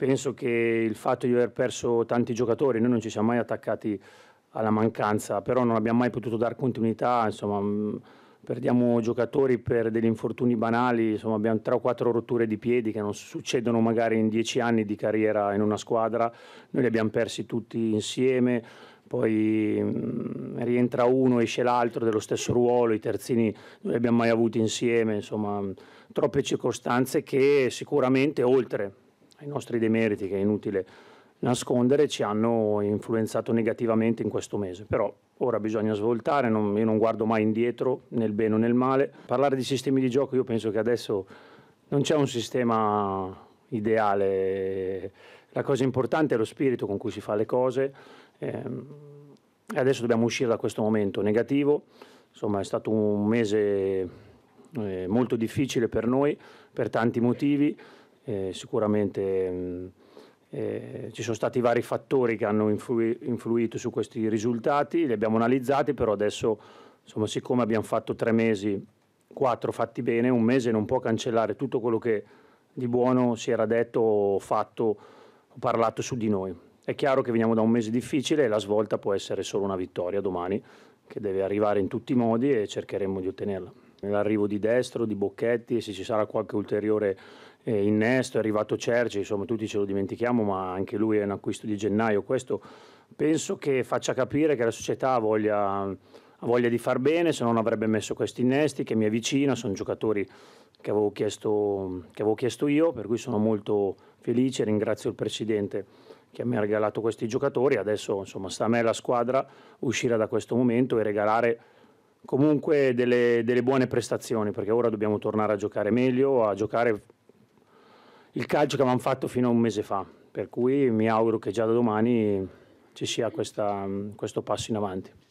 penso che il fatto di aver perso tanti giocatori, noi non ci siamo mai attaccati alla mancanza, però non abbiamo mai potuto dare continuità, insomma, mm, perdiamo giocatori per degli infortuni banali, insomma, abbiamo tre o quattro rotture di piedi che non succedono magari in dieci anni di carriera in una squadra, noi li abbiamo persi tutti insieme, poi mh, mm, rientra uno, esce l'altro dello stesso ruolo, i terzini non li abbiamo mai avuti insieme, insomma, troppe circostanze che sicuramente oltre i nostri demeriti, che è inutile nascondere, ci hanno influenzato negativamente in questo mese. Però ora bisogna svoltare, non, io non guardo mai indietro nel bene o nel male. Parlare di sistemi di gioco, io penso che adesso non c'è un sistema ideale. La cosa importante è lo spirito con cui si fa le cose. Ehm, e adesso dobbiamo uscire da questo momento negativo. Insomma, è stato un mese eh, molto difficile per noi, per tanti motivi eh, sicuramente mh, mm, eh, ci sono stati vari fattori che hanno influi- influito su questi risultati, li abbiamo analizzati, però adesso insomma, siccome abbiamo fatto tre mesi, quattro fatti bene, un mese non può cancellare tutto quello che di buono si era detto o fatto o parlato su di noi. È chiaro che veniamo da un mese difficile e la svolta può essere solo una vittoria domani, che deve arrivare in tutti i modi e cercheremo di ottenerla nell'arrivo di destro, di Bocchetti e se ci sarà qualche ulteriore eh, innesto, è arrivato Cerci, insomma tutti ce lo dimentichiamo, ma anche lui è un acquisto di gennaio. Questo penso che faccia capire che la società voglia, ha voglia di far bene, se non avrebbe messo questi innesti che mi avvicina, sono giocatori che avevo chiesto, che avevo chiesto io, per cui sono molto felice, ringrazio il Presidente che mi ha regalato questi giocatori, adesso insomma sta a me la squadra uscire da questo momento e regalare comunque delle, delle buone prestazioni, perché ora dobbiamo tornare a giocare meglio, a giocare il calcio che avevamo fatto fino a un mese fa. Per cui mi auguro che già da domani ci sia questa, questo passo in avanti.